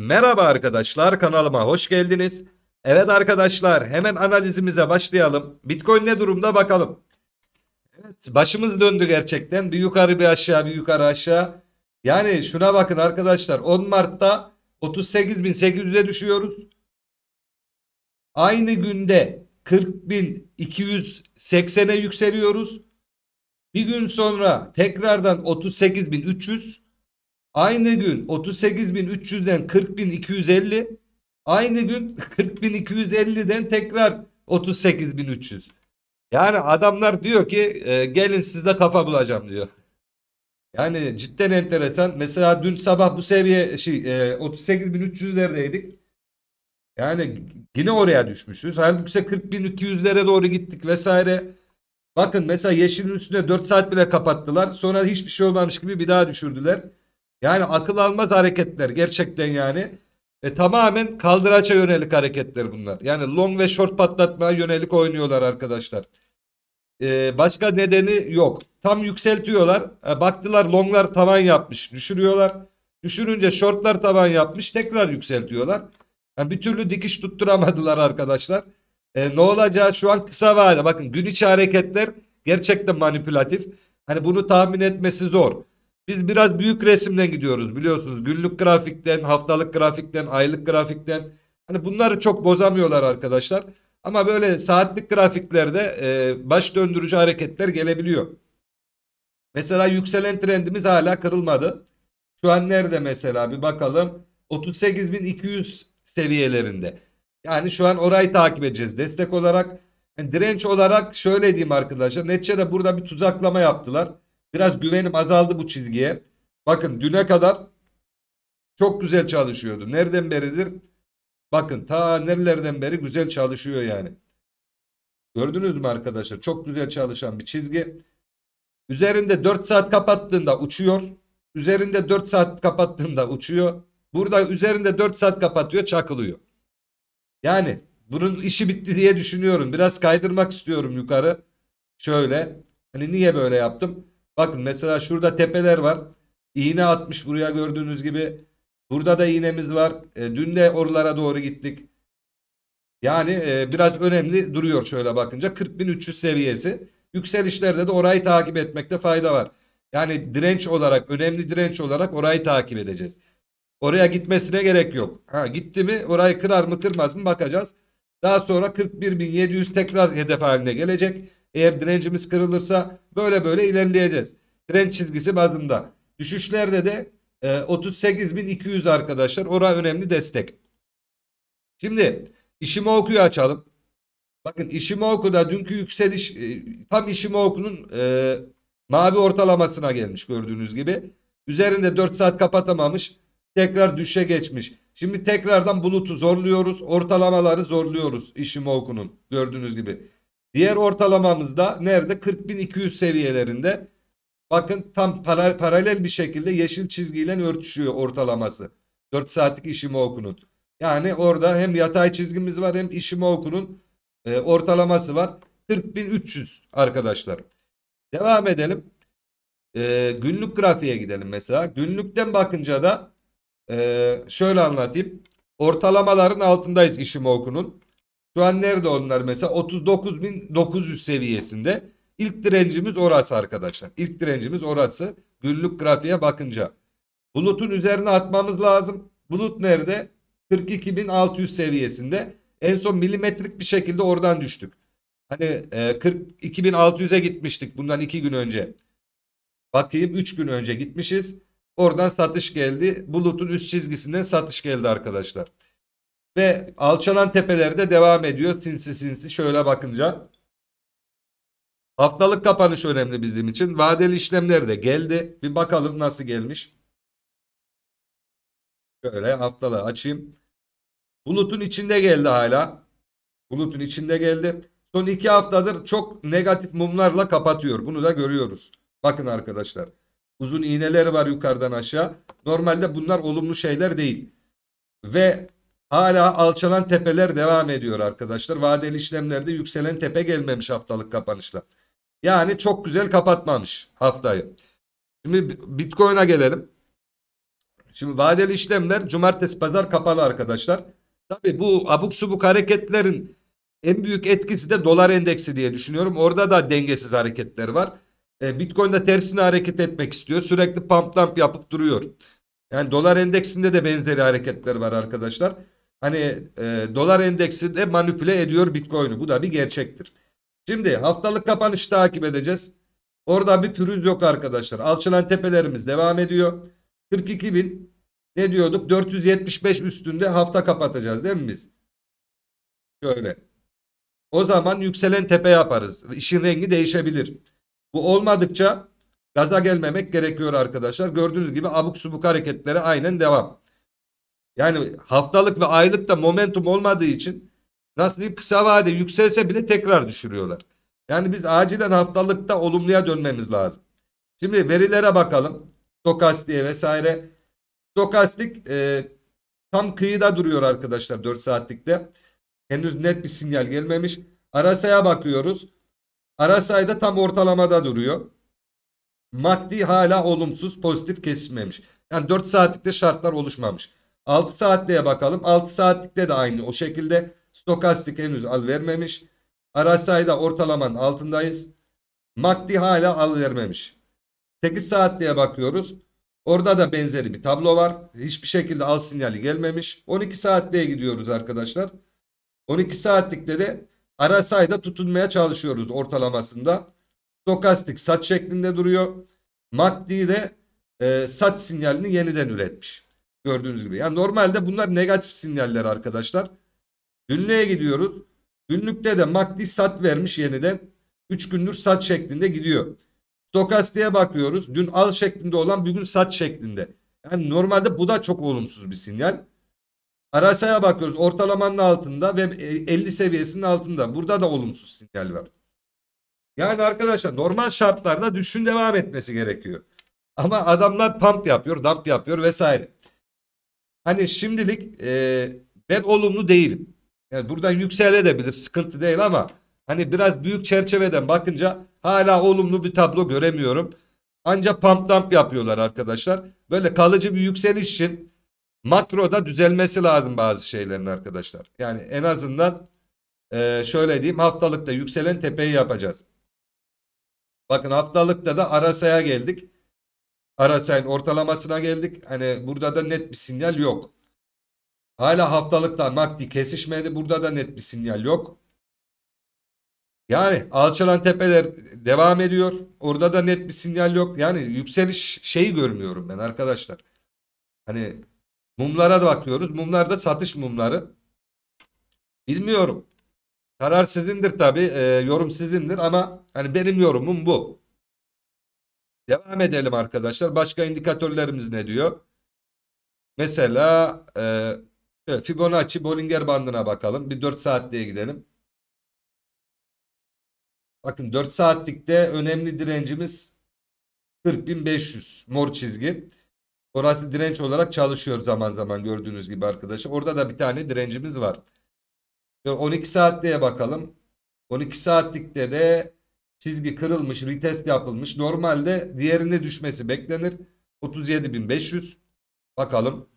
Merhaba arkadaşlar kanalıma hoş geldiniz. Evet arkadaşlar hemen analizimize başlayalım. Bitcoin ne durumda bakalım. Evet başımız döndü gerçekten. Bir yukarı bir aşağı bir yukarı aşağı. Yani şuna bakın arkadaşlar 10 Mart'ta 38.800'e düşüyoruz. Aynı günde 40.280'e yükseliyoruz. Bir gün sonra tekrardan 38.300 Aynı gün 38.300'den 40.250. Aynı gün 40.250'den tekrar 38.300. Yani adamlar diyor ki e, gelin sizde kafa bulacağım diyor. Yani cidden enteresan. Mesela dün sabah bu seviye şey e, 38.300'lerdeydik. Yani yine oraya düşmüşüz. Halbuki 40.200'lere doğru gittik vesaire. Bakın mesela yeşilin üstüne 4 saat bile kapattılar. Sonra hiçbir şey olmamış gibi bir daha düşürdüler. Yani akıl almaz hareketler gerçekten yani. E, tamamen kaldıraça yönelik hareketler bunlar. Yani long ve short patlatmaya yönelik oynuyorlar arkadaşlar. E, başka nedeni yok. Tam yükseltiyorlar. E, baktılar longlar tavan yapmış. Düşürüyorlar. Düşürünce shortlar tavan yapmış. Tekrar yükseltiyorlar. Yani bir türlü dikiş tutturamadılar arkadaşlar. E, ne olacağı şu an kısa vade. Bakın gün içi hareketler gerçekten manipülatif. Hani bunu tahmin etmesi zor. Biz biraz büyük resimden gidiyoruz biliyorsunuz. Günlük grafikten, haftalık grafikten, aylık grafikten. Hani bunları çok bozamıyorlar arkadaşlar. Ama böyle saatlik grafiklerde e, baş döndürücü hareketler gelebiliyor. Mesela yükselen trendimiz hala kırılmadı. Şu an nerede mesela bir bakalım. 38.200 seviyelerinde. Yani şu an orayı takip edeceğiz. Destek olarak yani direnç olarak şöyle diyeyim arkadaşlar. Neticede burada bir tuzaklama yaptılar. Biraz güvenim azaldı bu çizgiye. Bakın düne kadar çok güzel çalışıyordu. Nereden beridir? Bakın ta nerelerden beri güzel çalışıyor yani. Gördünüz mü arkadaşlar? Çok güzel çalışan bir çizgi. Üzerinde 4 saat kapattığında uçuyor. Üzerinde 4 saat kapattığında uçuyor. Burada üzerinde 4 saat kapatıyor çakılıyor. Yani bunun işi bitti diye düşünüyorum. Biraz kaydırmak istiyorum yukarı. Şöyle. Hani niye böyle yaptım? Bakın mesela şurada tepeler var. İğne atmış buraya gördüğünüz gibi. Burada da iğnemiz var. E, dün de oralara doğru gittik. Yani e, biraz önemli duruyor şöyle bakınca. 40.300 seviyesi. Yükselişlerde de orayı takip etmekte fayda var. Yani direnç olarak, önemli direnç olarak orayı takip edeceğiz. Oraya gitmesine gerek yok. Ha gitti mi orayı kırar mı kırmaz mı bakacağız. Daha sonra 41.700 tekrar hedef haline gelecek. Eğer direncimiz kırılırsa böyle böyle ilerleyeceğiz. Direnç çizgisi bazında. Düşüşlerde de e, 38.200 arkadaşlar. orada önemli destek. Şimdi işimi okuyu açalım. Bakın işimi okuda dünkü yükseliş e, tam işimi okunun e, mavi ortalamasına gelmiş gördüğünüz gibi. Üzerinde 4 saat kapatamamış. Tekrar düşe geçmiş. Şimdi tekrardan bulutu zorluyoruz. Ortalamaları zorluyoruz işimi okunun gördüğünüz gibi. Diğer ortalamamız da nerede? 40.200 seviyelerinde. Bakın tam para, paralel bir şekilde yeşil çizgiyle örtüşüyor ortalaması. 4 saatlik işimi okunun. Yani orada hem yatay çizgimiz var hem işimi okunun e, ortalaması var. 40.300 arkadaşlar. Devam edelim. E, günlük grafiğe gidelim mesela. Günlükten bakınca da e, şöyle anlatayım. Ortalamaların altındayız işimi okunun. Şu an nerede onlar mesela? 39.900 seviyesinde. İlk direncimiz orası arkadaşlar. İlk direncimiz orası. Günlük grafiğe bakınca. Bulutun üzerine atmamız lazım. Bulut nerede? 42.600 seviyesinde. En son milimetrik bir şekilde oradan düştük. Hani 42.600'e gitmiştik bundan 2 gün önce. Bakayım 3 gün önce gitmişiz. Oradan satış geldi. Bulutun üst çizgisinden satış geldi arkadaşlar. Ve alçalan tepelerde devam ediyor sinsi sinsi şöyle bakınca. Haftalık kapanış önemli bizim için. Vadeli işlemler de geldi. Bir bakalım nasıl gelmiş. Şöyle haftalığı açayım. Bulutun içinde geldi hala. Bulutun içinde geldi. Son iki haftadır çok negatif mumlarla kapatıyor. Bunu da görüyoruz. Bakın arkadaşlar. Uzun iğneler var yukarıdan aşağı. Normalde bunlar olumlu şeyler değil. Ve Hala alçalan tepeler devam ediyor arkadaşlar. Vadeli işlemlerde yükselen tepe gelmemiş haftalık kapanışla. Yani çok güzel kapatmamış haftayı. Şimdi Bitcoin'a gelelim. Şimdi vadeli işlemler cumartesi pazar kapalı arkadaşlar. Tabi bu abuk subuk hareketlerin en büyük etkisi de dolar endeksi diye düşünüyorum. Orada da dengesiz hareketler var. E, Bitcoin de tersine hareket etmek istiyor. Sürekli pump dump yapıp duruyor. Yani dolar endeksinde de benzeri hareketler var arkadaşlar. Hani e, dolar endeksi de manipüle ediyor Bitcoin'i. Bu da bir gerçektir. Şimdi haftalık kapanış takip edeceğiz. Orada bir pürüz yok arkadaşlar. Alçılan tepelerimiz devam ediyor. 42 bin ne diyorduk? 475 üstünde hafta kapatacağız değil mi biz? Şöyle. O zaman yükselen tepe yaparız. İşin rengi değişebilir. Bu olmadıkça gaza gelmemek gerekiyor arkadaşlar. Gördüğünüz gibi abuk subuk hareketlere aynen devam. Yani haftalık ve aylık da momentum olmadığı için nasıl diyeyim kısa vade yükselse bile tekrar düşürüyorlar. Yani biz acilen haftalıkta olumluya dönmemiz lazım. Şimdi verilere bakalım. Stokastiğe vesaire. Stokastik e, tam kıyıda duruyor arkadaşlar 4 saatlikte. Henüz net bir sinyal gelmemiş. Arasaya bakıyoruz. Arasay da tam ortalamada duruyor. Maddi hala olumsuz pozitif kesilmemiş. Yani 4 saatlikte şartlar oluşmamış. 6 saatliğe bakalım. 6 saatlikte de aynı o şekilde. Stokastik henüz al vermemiş. Arasay'da ortalamanın altındayız. Makti hala al vermemiş. 8 saatliğe bakıyoruz. Orada da benzeri bir tablo var. Hiçbir şekilde al sinyali gelmemiş. 12 saatliğe gidiyoruz arkadaşlar. 12 saatlikte de Arasay'da tutunmaya çalışıyoruz ortalamasında. Stokastik sat şeklinde duruyor. Makti de e, sat sinyalini yeniden üretmiş. Gördüğünüz gibi. Yani normalde bunlar negatif sinyaller arkadaşlar. Günlüğe gidiyoruz. Günlükte de MACD sat vermiş yeniden. 3 gündür sat şeklinde gidiyor. Stokastiğe bakıyoruz. Dün al şeklinde olan bugün sat şeklinde. Yani normalde bu da çok olumsuz bir sinyal. Arasaya bakıyoruz. Ortalamanın altında ve 50 seviyesinin altında. Burada da olumsuz sinyal var. Yani arkadaşlar normal şartlarda düşün devam etmesi gerekiyor. Ama adamlar pump yapıyor, dump yapıyor vesaire hani şimdilik e, ben olumlu değilim. Yani buradan yükselebilir sıkıntı değil ama hani biraz büyük çerçeveden bakınca hala olumlu bir tablo göremiyorum. Ancak pump dump yapıyorlar arkadaşlar. Böyle kalıcı bir yükseliş için makroda düzelmesi lazım bazı şeylerin arkadaşlar. Yani en azından e, şöyle diyeyim haftalıkta yükselen tepeyi yapacağız. Bakın haftalıkta da arasaya geldik. Arasay'ın ortalamasına geldik. Hani burada da net bir sinyal yok. Hala haftalıkta MACD kesişmedi. Burada da net bir sinyal yok. Yani alçalan tepeler devam ediyor. Orada da net bir sinyal yok. Yani yükseliş şeyi görmüyorum ben arkadaşlar. Hani mumlara da bakıyoruz. Mumlar da satış mumları. Bilmiyorum. Karar sizindir tabi. E, ee, yorum sizindir ama hani benim yorumum bu. Devam edelim arkadaşlar. Başka indikatörlerimiz ne diyor? Mesela e, Fibonacci Bollinger bandına bakalım. Bir 4 saatliğe gidelim. Bakın 4 saatlikte önemli direncimiz 40.500 mor çizgi. Orası direnç olarak çalışıyor zaman zaman gördüğünüz gibi arkadaşlar. Orada da bir tane direncimiz var. 12 saatliğe bakalım. 12 saatlikte de Çizgi kırılmış, retest yapılmış. Normalde diğerinde düşmesi beklenir. 37.500. Bakalım.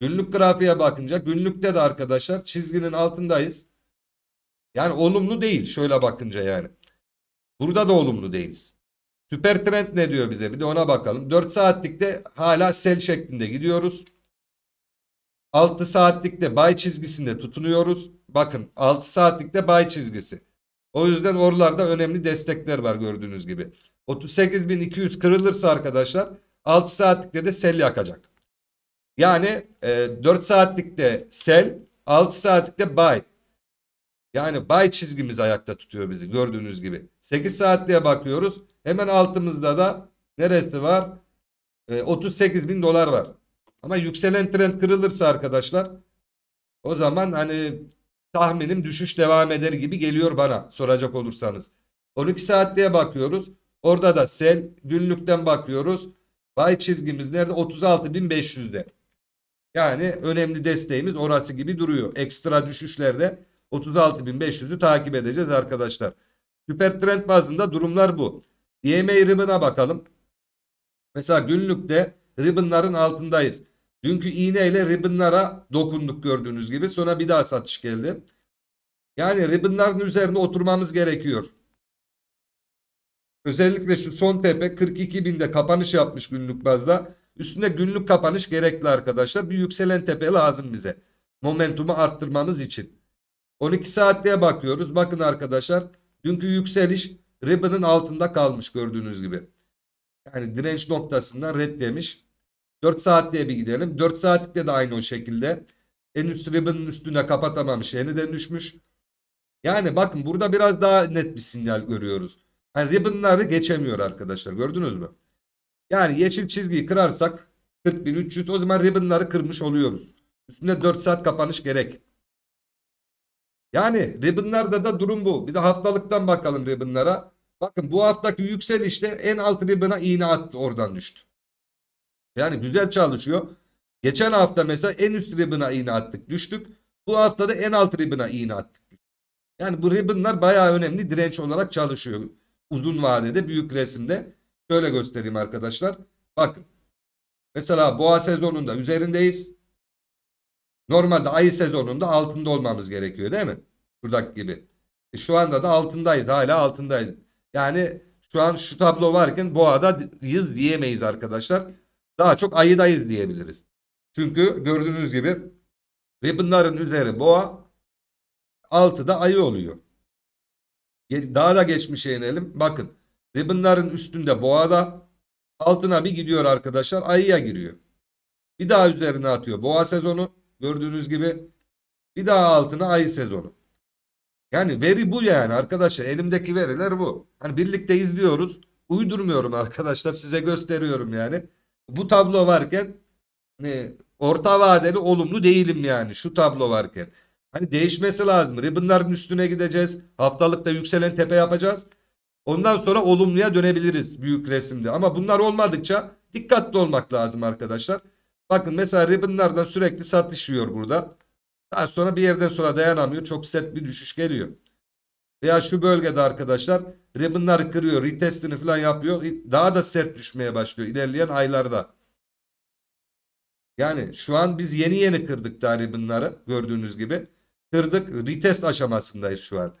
Günlük grafiğe bakınca günlükte de arkadaşlar çizginin altındayız. Yani olumlu değil şöyle bakınca yani. Burada da olumlu değiliz. Süper trend ne diyor bize bir de ona bakalım. 4 saatlikte hala sel şeklinde gidiyoruz. 6 saatlikte bay çizgisinde tutunuyoruz. Bakın 6 saatlikte bay çizgisi. O yüzden oralarda önemli destekler var gördüğünüz gibi. 38.200 kırılırsa arkadaşlar 6 saatlikte de sel yakacak. Yani e, 4 saatlikte sel 6 saatlikte buy. Yani buy çizgimiz ayakta tutuyor bizi gördüğünüz gibi. 8 saatliğe bakıyoruz. Hemen altımızda da neresi var? E, 38 bin dolar var. Ama yükselen trend kırılırsa arkadaşlar o zaman hani tahminim düşüş devam eder gibi geliyor bana soracak olursanız. 12 saatliğe bakıyoruz. Orada da sel günlükten bakıyoruz. Bay çizgimiz nerede? 36.500'de. Yani önemli desteğimiz orası gibi duruyor. Ekstra düşüşlerde 36.500'ü takip edeceğiz arkadaşlar. Süper trend bazında durumlar bu. DMA ribbon'a bakalım. Mesela günlükte ribbon'ların altındayız. Dünkü iğneyle ribbonlara dokunduk gördüğünüz gibi. Sonra bir daha satış geldi. Yani ribbonların üzerine oturmamız gerekiyor. Özellikle şu son tepe 42.000'de kapanış yapmış günlük bazda. Üstüne günlük kapanış gerekli arkadaşlar. Bir yükselen tepe lazım bize. Momentumu arttırmamız için. 12 saatliğe bakıyoruz. Bakın arkadaşlar dünkü yükseliş ribbon'ın altında kalmış gördüğünüz gibi. Yani direnç noktasından red 4 saatliğe bir gidelim. 4 saatlikte de aynı o şekilde. En üst ribbon'ın üstüne kapatamamış. Yeniden düşmüş. Yani bakın burada biraz daha net bir sinyal görüyoruz. Yani ribbon'ları geçemiyor arkadaşlar. Gördünüz mü? Yani yeşil çizgiyi kırarsak 40300 o zaman ribbon'ları kırmış oluyoruz. Üstünde 4 saat kapanış gerek. Yani ribbon'larda da durum bu. Bir de haftalıktan bakalım ribbon'lara. Bakın bu haftaki yükselişte en alt ribbon'a iğne attı oradan düştü. Yani güzel çalışıyor. Geçen hafta mesela en üst ribbon'a iğne attık düştük. Bu haftada en alt ribbon'a iğne attık. Yani bu ribbonlar bayağı önemli direnç olarak çalışıyor. Uzun vadede büyük resimde. Şöyle göstereyim arkadaşlar. Bakın. Mesela boğa sezonunda üzerindeyiz. Normalde ayı sezonunda altında olmamız gerekiyor değil mi? Şuradaki gibi. E şu anda da altındayız. Hala altındayız. Yani şu an şu tablo varken boğadayız diyemeyiz arkadaşlar. Daha çok ayıdayız diyebiliriz. Çünkü gördüğünüz gibi ve üzeri boğa altı da ayı oluyor. Daha da geçmişe inelim. Bakın ribbonların üstünde da altına bir gidiyor arkadaşlar ayıya giriyor. Bir daha üzerine atıyor boğa sezonu gördüğünüz gibi bir daha altına ayı sezonu. Yani veri bu yani arkadaşlar elimdeki veriler bu. Hani birlikte izliyoruz uydurmuyorum arkadaşlar size gösteriyorum yani bu tablo varken e, orta vadeli olumlu değilim yani şu tablo varken. Hani değişmesi lazım. Ribbonların üstüne gideceğiz. Haftalıkta yükselen tepe yapacağız. Ondan sonra olumluya dönebiliriz büyük resimde. Ama bunlar olmadıkça dikkatli olmak lazım arkadaşlar. Bakın mesela ribbonlardan sürekli satış yiyor burada. Daha sonra bir yerden sonra dayanamıyor. Çok sert bir düşüş geliyor. Veya şu bölgede arkadaşlar ribbonları kırıyor. Retestini falan yapıyor. Daha da sert düşmeye başlıyor ilerleyen aylarda. Yani şu an biz yeni yeni kırdık daha ribbonları gördüğünüz gibi. Kırdık retest aşamasındayız şu an.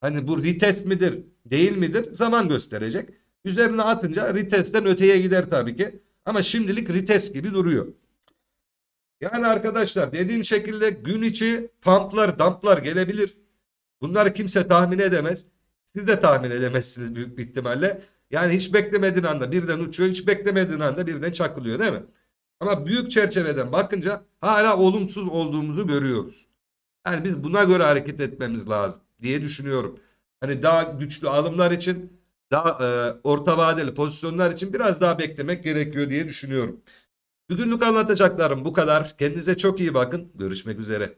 Hani bu retest midir değil midir zaman gösterecek. Üzerine atınca retestten öteye gider tabii ki. Ama şimdilik retest gibi duruyor. Yani arkadaşlar dediğim şekilde gün içi pumplar damplar gelebilir. Bunları kimse tahmin edemez. Siz de tahmin edemezsiniz büyük bir ihtimalle. Yani hiç beklemediğin anda birden uçuyor, hiç beklemediğin anda birden çakılıyor değil mi? Ama büyük çerçeveden bakınca hala olumsuz olduğumuzu görüyoruz. Yani biz buna göre hareket etmemiz lazım diye düşünüyorum. Hani daha güçlü alımlar için, daha e, orta vadeli pozisyonlar için biraz daha beklemek gerekiyor diye düşünüyorum. Bugünlük anlatacaklarım bu kadar. Kendinize çok iyi bakın. Görüşmek üzere.